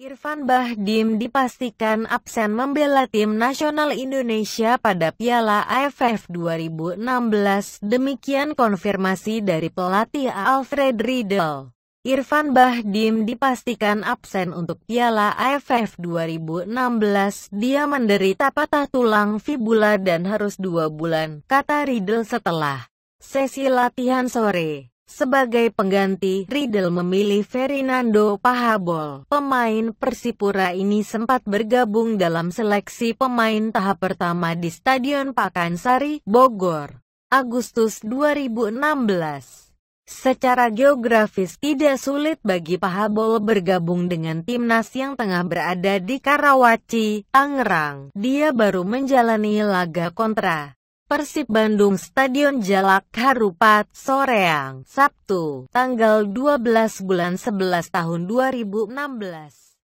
Irfan Bahdim dipastikan absen membela tim nasional Indonesia pada Piala AFF 2016. Demikian konfirmasi dari pelatih Alfred Riedel. Irfan Bahdim dipastikan absen untuk Piala AFF 2016. Dia menderita patah tulang fibula dan harus dua bulan, kata Riedel setelah sesi latihan sore. Sebagai pengganti, Riedel memilih Ferdinando Pahabol. Pemain Persipura ini sempat bergabung dalam seleksi pemain tahap pertama di Stadion Pakansari, Bogor, Agustus 2016. Secara geografis tidak sulit bagi Pahabol bergabung dengan timnas yang tengah berada di Karawaci, Tangerang. Dia baru menjalani laga kontra Persib Bandung Stadion Jalak Harupat, Soreang, Sabtu, tanggal 12 bulan 11 tahun 2016.